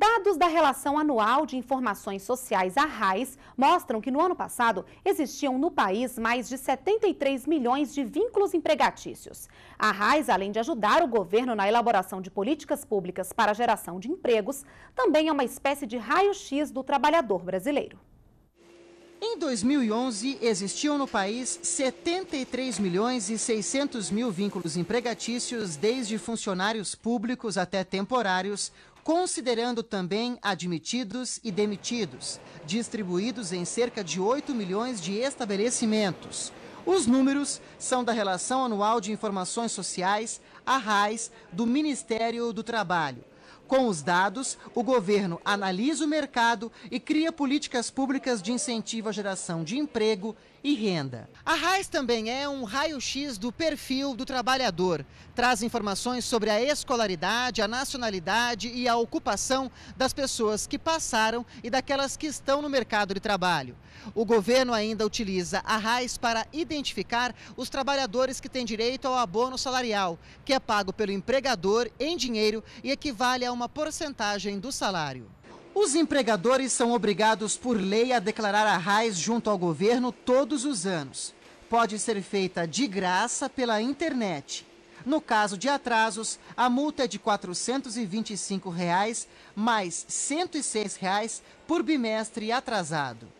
Dados da Relação Anual de Informações Sociais, a RAIS, mostram que no ano passado existiam no país mais de 73 milhões de vínculos empregatícios. A RAIS, além de ajudar o governo na elaboração de políticas públicas para a geração de empregos, também é uma espécie de raio-x do trabalhador brasileiro. Em 2011, existiam no país 73 milhões e 600 mil vínculos empregatícios, desde funcionários públicos até temporários, considerando também admitidos e demitidos, distribuídos em cerca de 8 milhões de estabelecimentos. Os números são da Relação Anual de Informações Sociais, a RAIS, do Ministério do Trabalho. Com os dados, o governo analisa o mercado e cria políticas públicas de incentivo à geração de emprego e renda. A RAIS também é um raio-x do perfil do trabalhador. Traz informações sobre a escolaridade, a nacionalidade e a ocupação das pessoas que passaram e daquelas que estão no mercado de trabalho. O governo ainda utiliza a RAIS para identificar os trabalhadores que têm direito ao abono salarial, que é pago pelo empregador em dinheiro e equivale a uma uma porcentagem do salário. Os empregadores são obrigados por lei a declarar a RAIS junto ao governo todos os anos. Pode ser feita de graça pela internet. No caso de atrasos, a multa é de R$ 425, reais, mais R$ 106 reais por bimestre atrasado.